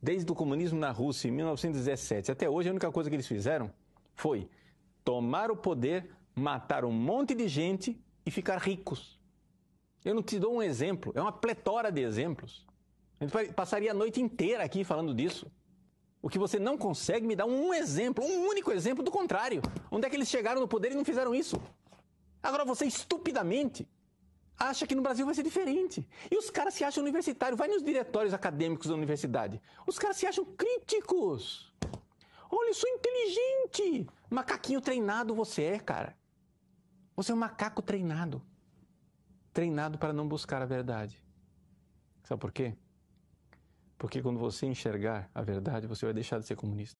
Desde o comunismo na Rússia em 1917 até hoje, a única coisa que eles fizeram foi tomar o poder, matar um monte de gente e ficar ricos. Eu não te dou um exemplo, é uma pletora de exemplos. A gente passaria a noite inteira aqui falando disso. O que você não consegue me dar um exemplo, um único exemplo do contrário. Onde é que eles chegaram no poder e não fizeram isso? Agora você estupidamente acha que no Brasil vai ser diferente. E os caras se acham universitários. Vai nos diretórios acadêmicos da universidade. Os caras se acham críticos. Olha, eu sou inteligente. Macaquinho treinado você é, cara. Você é um macaco treinado. Treinado para não buscar a verdade. Sabe por quê? Porque quando você enxergar a verdade, você vai deixar de ser comunista.